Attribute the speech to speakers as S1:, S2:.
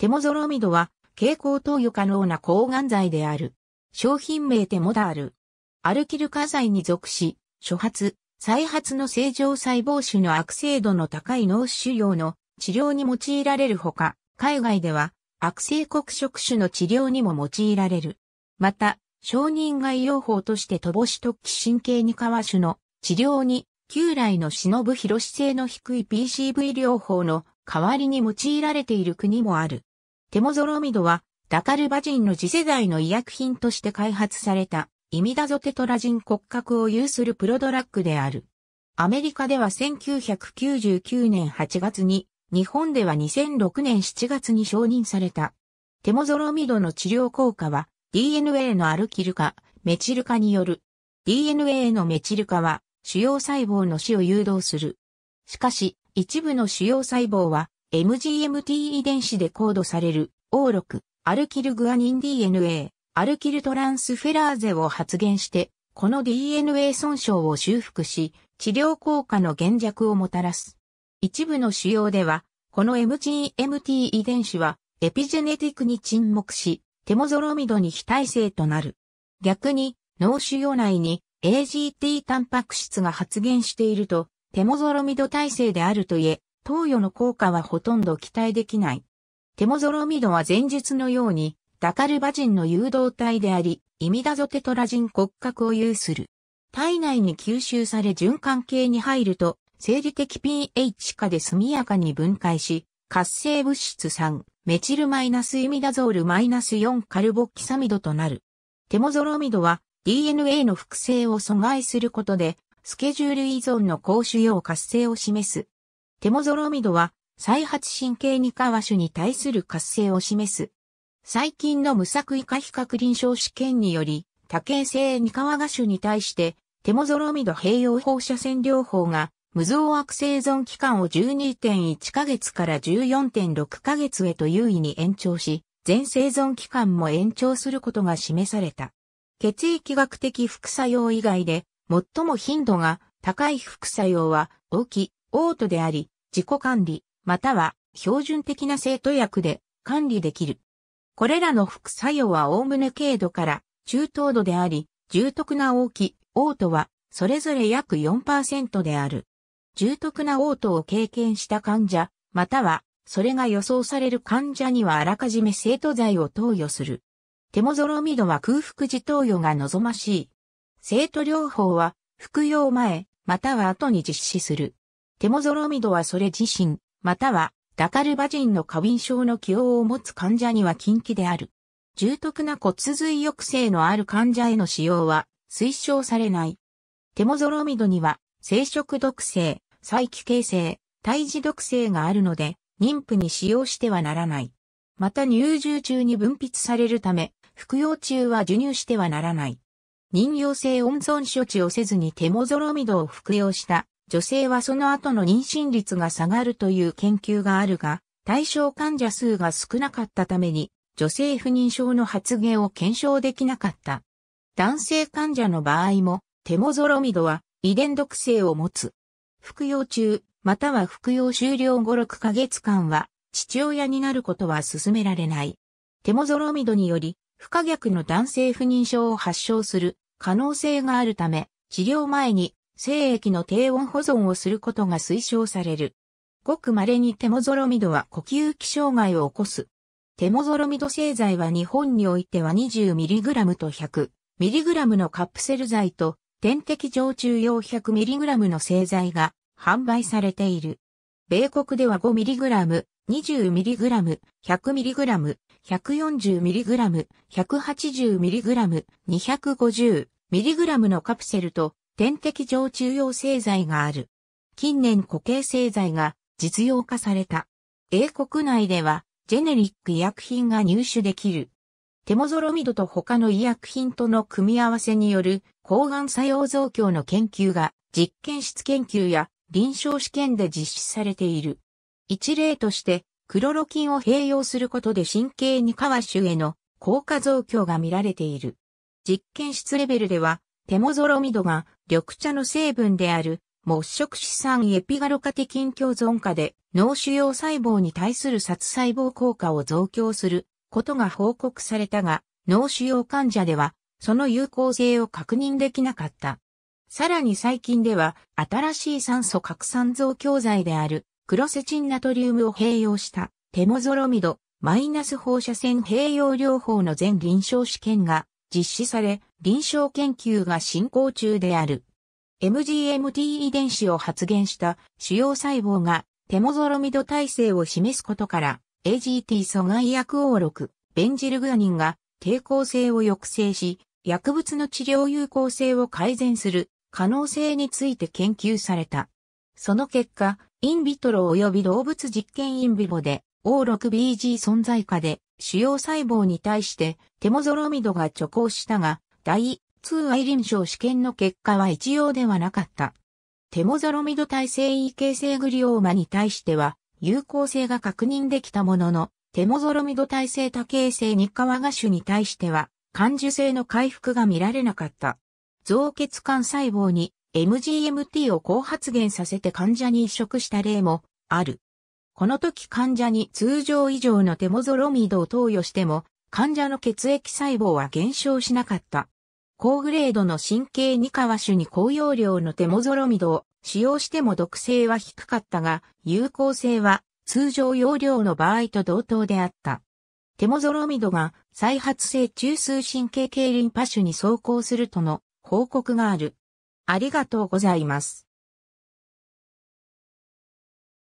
S1: テモゾロミドは、蛍光投与可能な抗がん剤である。商品名テモダール。アルキル化剤に属し、初発、再発の正常細胞種の悪性度の高い脳腫瘍の治療に用いられるほか、海外では悪性黒色種の治療にも用いられる。また、承認外用法として乏し突起神経かわ種の治療に、旧来の忍ぶ広し性の低い PCV 療法の代わりに用いられている国もある。テモゾロミドは、ダカルバ人の次世代の医薬品として開発された、イミダゾテトラジン骨格を有するプロドラッグである。アメリカでは1999年8月に、日本では2006年7月に承認された。テモゾロミドの治療効果は、DNA のアルキル化、メチル化による。DNA のメチル化は、主要細胞の死を誘導する。しかし、一部の主要細胞は、MGMT 遺伝子でコードされる O6 アルキルグアニン DNA アルキルトランスフェラーゼを発現して、この DNA 損傷を修復し、治療効果の減弱をもたらす。一部の腫瘍では、この MGMT 遺伝子はエピジェネティクに沈黙し、テモゾロミドに非耐性となる。逆に、脳腫瘍内に AGT タンパク質が発現していると、テモゾロミド耐性であるといえ、投与の効果はほとんど期待できない。テモゾロミドは前述のように、ダカルバジンの誘導体であり、イミダゾテトラジン骨格を有する。体内に吸収され循環系に入ると、生理的 pH 下で速やかに分解し、活性物質3、メチルマイナスイミダゾールマイナス4カルボキサミドとなる。テモゾロミドは DNA の複製を阻害することで、スケジュール依存の高腫瘍活性を示すテモゾロミドは、再発神経二科和種に対する活性を示す。最近の無作為化比較臨床試験により、多形性二科和種に対して、テモゾロミド併用放射線療法が、無増悪生存期間を12.1ヶ月から14.6ヶ月へと優位に延長し、全生存期間も延長することが示された。血液学的副作用以外で、最も頻度が高い副作用は、大き、嘔吐であり、自己管理、または標準的な生徒薬で管理できる。これらの副作用は概ね軽度から中等度であり、重篤な大き、い、嘔吐はそれぞれ約4%である。重篤な嘔吐を経験した患者、またはそれが予想される患者にはあらかじめ生徒剤を投与する。テモゾロミドは空腹時投与が望ましい。生徒療法は服用前、または後に実施する。テモゾロミドはそれ自身、またはダカルバ人の過敏症の気応を持つ患者には禁忌である。重篤な骨髄抑制のある患者への使用は推奨されない。テモゾロミドには生殖毒性、再帰形成、胎児毒性があるので、妊婦に使用してはならない。また乳汁中に分泌されるため、服用中は授乳してはならない。妊用性温存処置をせずにテモゾロミドを服用した女性はその後の妊娠率が下がるという研究があるが、対象患者数が少なかったために、女性不妊症の発言を検証できなかった。男性患者の場合も、テモゾロミドは遺伝毒性を持つ。服用中、または服用終了後6ヶ月間は、父親になることは勧められない。テモゾロミドにより、不可逆の男性不妊症を発症する可能性があるため、治療前に精液の低温保存をすることが推奨される。ごく稀にテモゾロミドは呼吸器障害を起こす。テモゾロミド製剤は日本においては 20mg と 100mg のカプセル剤と点滴常駐用 100mg の製剤が販売されている。米国では 5mg、20mg、100mg、140mg、180mg、250mg のカプセルと点滴上中用製剤がある。近年固形製剤が実用化された。英国内ではジェネリック医薬品が入手できる。テモゾロミドと他の医薬品との組み合わせによる抗がん作用増強の研究が実験室研究や臨床試験で実施されている。一例としてクロロキンを併用することで神経にカワへの効果増強が見られている。実験室レベルではテモゾロミドが緑茶の成分である、木色資産エピガロカテキン共存化で脳腫瘍細胞に対する殺細胞効果を増強することが報告されたが、脳腫瘍患者ではその有効性を確認できなかった。さらに最近では新しい酸素拡散増強剤であるクロセチンナトリウムを併用したテモゾロミドマイナス放射線併用療法の全臨床試験が実施され、臨床研究が進行中である。MGMT 遺伝子を発現した主要細胞がテモゾロミド体制を示すことから、AGT 阻害薬王6、ベンジルグアニンが抵抗性を抑制し、薬物の治療有効性を改善する可能性について研究された。その結果、インビトロ及び動物実験インビボで O6BG 存在下で主要細胞に対してテモゾロミドが徐行したが、第2愛臨床試験の結果は一様ではなかった。テモゾロミド耐性異形成グリオーマに対しては有効性が確認できたものの、テモゾロミド耐性多形性ニカワガ種に対しては感受性の回復が見られなかった。造血管細胞に MGMT を高発現させて患者に移植した例もある。この時患者に通常以上のテモゾロミドを投与しても、患者の血液細胞は減少しなかった。高グレードの神経二カワ種に高容量のテモゾロミドを使用しても毒性は低かったが、有効性は通常容量の場合と同等であった。テモゾロミドが再発性中枢神経系リンパ種に走行するとの報告がある。ありがとうございます。